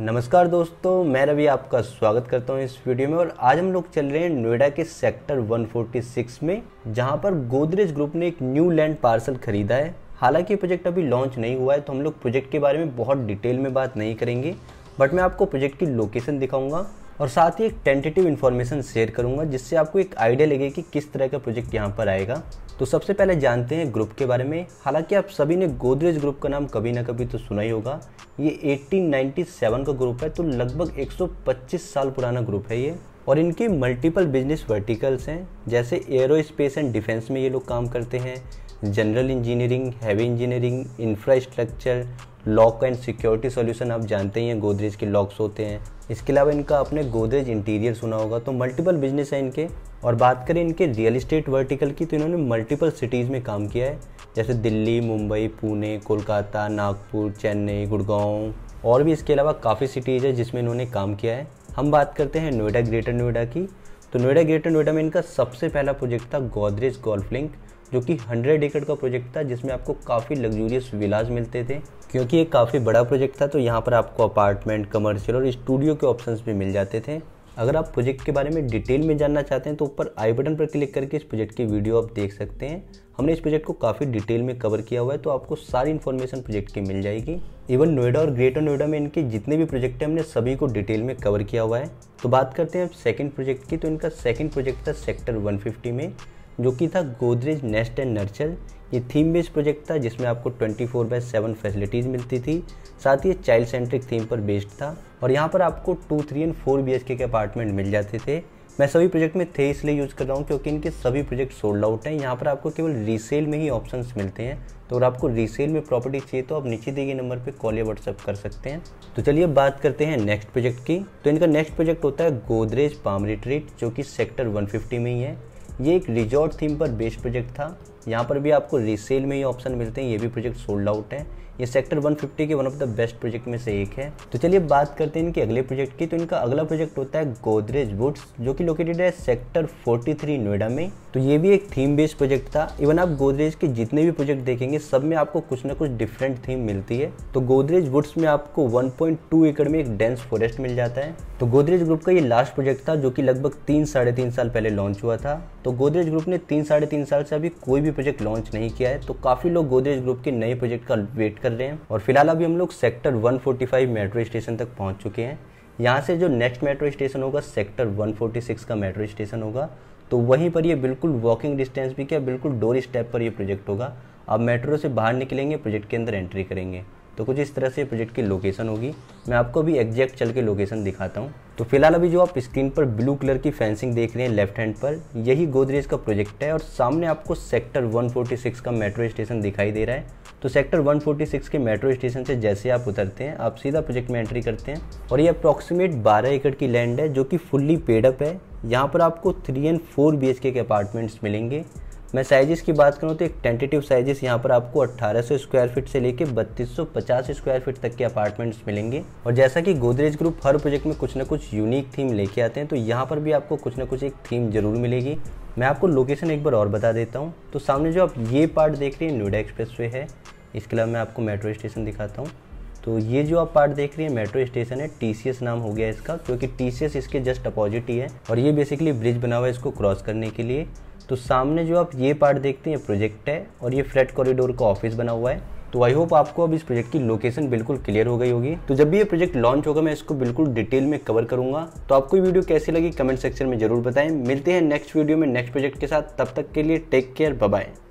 नमस्कार दोस्तों मैं रवि आपका स्वागत करता हूं इस वीडियो में और आज हम लोग चल रहे हैं नोएडा के सेक्टर 146 में जहां पर गोदरेज ग्रुप ने एक न्यू लैंड पार्सल खरीदा है हालांकि प्रोजेक्ट अभी लॉन्च नहीं हुआ है तो हम लोग प्रोजेक्ट के बारे में बहुत डिटेल में बात नहीं करेंगे बट मैं आपको प्रोजेक्ट की लोकेशन दिखाऊंगा और साथ ही एक टेंटेटिव इन्फॉर्मेशन शेयर करूँगा जिससे आपको एक आइडिया लगे कि किस तरह का प्रोजेक्ट यहाँ पर आएगा तो सबसे पहले जानते हैं ग्रुप के बारे में हालांकि आप सभी ने गोदरेज ग्रुप का नाम कभी ना कभी तो सुना ही होगा ये 1897 का ग्रुप है तो लगभग 125 साल पुराना ग्रुप है ये और इनके मल्टीपल बिजनेस वर्टिकल्स हैं जैसे एयरो स्पेस एंड डिफेंस में ये लोग काम करते हैं general engineering heavy engineering infrastructure lock and security solution आप जानते ही हैं गोदरेज के लॉक्स होते हैं इसके अलावा इनका अपने गोदरेज इंटीरियर सुना होगा तो मल्टीपल बिजनेस है इनके और बात करें इनके रियल इस्टेट वर्टिकल की तो इन्होंने मल्टीपल सिटीज़ में काम किया है जैसे दिल्ली मुंबई पुणे कोलकाता नागपुर चेन्नई गुड़गांव और भी इसके अलावा काफ़ी सिटीज़ है जिसमें इन्होंने काम किया है हम बात करते हैं नोएडा ग्रेटर नोएडा की तो नोएडा ग्रेटर नोएडा में इनका सबसे पहला प्रोजेक्ट था गोदरेज गोल्फ लिंक जो कि 100 एकड़ का प्रोजेक्ट था जिसमें आपको काफ़ी लग्जूरियस विलाज मिलते थे क्योंकि ये काफ़ी बड़ा प्रोजेक्ट था तो यहाँ पर आपको अपार्टमेंट कमर्शियल और स्टूडियो के ऑप्शंस भी मिल जाते थे अगर आप प्रोजेक्ट के बारे में डिटेल में जानना चाहते हैं तो ऊपर आई बटन पर क्लिक करके इस प्रोजेक्ट की वीडियो आप देख सकते हैं हमने इस प्रोजेक्ट को काफ़ी डिटेल में कवर किया हुआ है तो आपको सारी इन्फॉर्मेशन प्रोजेक्ट की मिल जाएगी इवन नोएडा और ग्रेटर नोएडा में इनके जितने भी प्रोजेक्ट हैं हमने सभी को डिटेल में कवर किया हुआ है तो बात करते हैं सेकेंड प्रोजेक्ट की तो इनका सेकेंड प्रोजेक्ट था सेक्टर 150 में जो कि था गोदरेज नेस्ट एंड नर्चर ये थीम बेस्ड प्रोजेक्ट था जिसमें आपको 24 फोर बाय सेवन फैसिलिटीज़ मिलती थी साथ ही चाइल्ड सेंट्रिक थीम पर बेस्ड था और यहाँ पर आपको two three and four B के अपार्टमेंट मिल जाते थे मैं सभी प्रोजेक्ट में थे इसलिए यूज़ कर रहा हूँ क्योंकि इनके सभी प्रोजेक्ट सोल्ड आउट हैं यहाँ पर आपको केवल रीसेल में ही ऑप्शन मिलते हैं तो अगर आपको रीसेल में प्रॉपर्टी चाहिए तो आप नीचे दिए गए नंबर पर कॉल या व्हाट्सअप कर सकते हैं तो चलिए बात करते हैं नेक्स्ट प्रोजेक्ट की तो इनका नेक्स्ट प्रोजेक्ट होता है गोदरेज पाम रिट्रीट जो कि सेक्टर 150 में ही है ये एक रिजॉर्ट थीम पर बेस्ड प्रोजेक्ट था यहाँ पर भी आपको रीसेल में ही ऑप्शन मिलते हैं ये भी प्रोजेक्ट सोल्ड आउट है ये सेक्टर 150 के one of the best project में से एक है तो चलिए बात करते हैं इनके अगले प्रोजेक्ट की तो इनका अगला प्रोजेक्ट होता है गोदरेज वुड्स जो कि लोकेटेड है सेक्टर 43 नोएडा में तो ये भी एक थीम बेस्ड प्रोजेक्ट था इवन आप गोदरेज के जितने भी प्रोजेक्ट देखेंगे सब में आपको कुछ ना कुछ डिफरेंट थीम मिलती है तो गोदरेज वुड्स में आपको वन एकड़ में एक डेंस फॉरेस्ट मिल जाता है तो गोदरेज ग्रुप का ये लास्ट प्रोजेक्ट था जो कि लगभग तीन साढ़े तीन साल पहले लॉन्च हुआ था तो गोदरेज ग्रुप ने तीन साढ़े तीन साल से अभी कोई भी प्रोजेक्ट लॉन्च नहीं किया है तो काफ़ी लोग गोदरेज ग्रुप के नए प्रोजेक्ट का वेट कर रहे हैं और फिलहाल अभी हम लोग सेक्टर वन मेट्रो स्टेशन तक पहुंच चुके हैं यहाँ से जो नेक्स्ट मेट्रो स्टेशन होगा सेक्टर 146 का मेट्रो स्टेशन होगा तो वहीं पर ये बिल्कुल वॉकिंग डिस्टेंस भी क्या बिल्कुल डोर स्टेप पर ये प्रोजेक्ट होगा आप मेट्रो से बाहर निकलेंगे प्रोजेक्ट के अंदर एंट्री करेंगे तो कुछ इस तरह से प्रोजेक्ट की लोकेशन होगी मैं आपको भी एग्जैक्ट चल के लोकेशन दिखाता हूँ तो फिलहाल अभी जो आप स्क्रीन पर ब्लू कलर की फेंसिंग देख रहे हैं लेफ्ट हैंड पर यही गोदरेज का प्रोजेक्ट है और सामने आपको सेक्टर 146 का मेट्रो स्टेशन दिखाई दे रहा है तो सेक्टर 146 के मेट्रो स्टेशन से जैसे आप उतरते हैं आप सीधा प्रोजेक्ट में एंट्री करते हैं और ये अप्रॉक्सीमेट 12 एकड़ की लैंड है जो कि फुल्ली पेडअप है यहाँ पर आपको थ्री एंड फोर बी के अपार्टमेंट्स मिलेंगे मैं साइज़ेस की बात करूँ तो एक टेंटेटिव साइज़ यहाँ पर आपको 1800 स्क्वायर फीट से लेकर 3250 स्क्वायर फीट तक के अपार्टमेंट्स मिलेंगे और जैसा कि गोदरेज ग्रुप हर प्रोजेक्ट में कुछ ना कुछ यूनिक थीम लेके आते हैं तो यहाँ पर भी आपको कुछ ना कुछ एक थीम जरूर मिलेगी मैं आपको लोकेशन एक बार और बता देता हूँ तो सामने जो आप ये पार्ट देख रहे हैं नोएडा एक्सप्रेस है इसके अलावा मैं आपको मेट्रो स्टेशन दिखाता हूँ तो ये जो आप पार्ट देख रहे हैं मेट्रो स्टेशन है टी नाम हो गया इसका क्योंकि टी इसके जस्ट अपोजिट ही है और ये बेसिकली ब्रिज बना हुआ है इसको क्रॉस करने के लिए तो सामने जो आप ये पार्ट देखते हैं प्रोजेक्ट है और ये फ्लैट कॉरिडोर का ऑफिस बना हुआ है तो आई होप आपको अब इस प्रोजेक्ट की लोकेशन बिल्कुल क्लियर हो गई होगी तो जब भी ये प्रोजेक्ट लॉन्च होगा मैं इसको बिल्कुल डिटेल में कवर करूंगा तो आपको ये वीडियो कैसी लगी कमेंट सेक्शन में जरूर बताएं मिलते हैं नेक्स्ट वीडियो में नेक्स्ट प्रोजेक्ट के साथ तब तक के लिए टेक केयर बाय